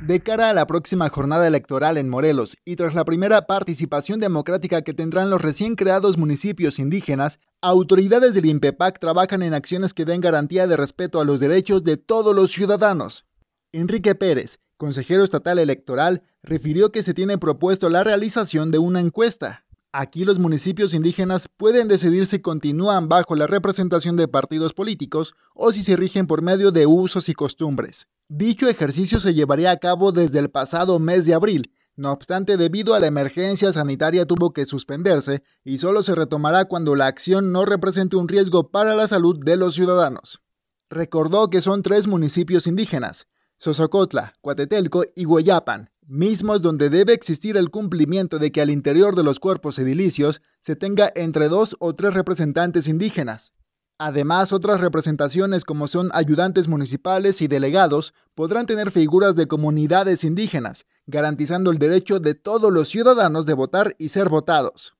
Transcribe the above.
De cara a la próxima jornada electoral en Morelos y tras la primera participación democrática que tendrán los recién creados municipios indígenas, autoridades del Impepac trabajan en acciones que den garantía de respeto a los derechos de todos los ciudadanos. Enrique Pérez, consejero estatal electoral, refirió que se tiene propuesto la realización de una encuesta Aquí los municipios indígenas pueden decidir si continúan bajo la representación de partidos políticos o si se rigen por medio de usos y costumbres. Dicho ejercicio se llevaría a cabo desde el pasado mes de abril, no obstante debido a la emergencia sanitaria tuvo que suspenderse y solo se retomará cuando la acción no represente un riesgo para la salud de los ciudadanos. Recordó que son tres municipios indígenas, Sosocotla, Cuatetelco y Guayapan, mismos donde debe existir el cumplimiento de que al interior de los cuerpos edilicios se tenga entre dos o tres representantes indígenas. Además, otras representaciones como son ayudantes municipales y delegados podrán tener figuras de comunidades indígenas, garantizando el derecho de todos los ciudadanos de votar y ser votados.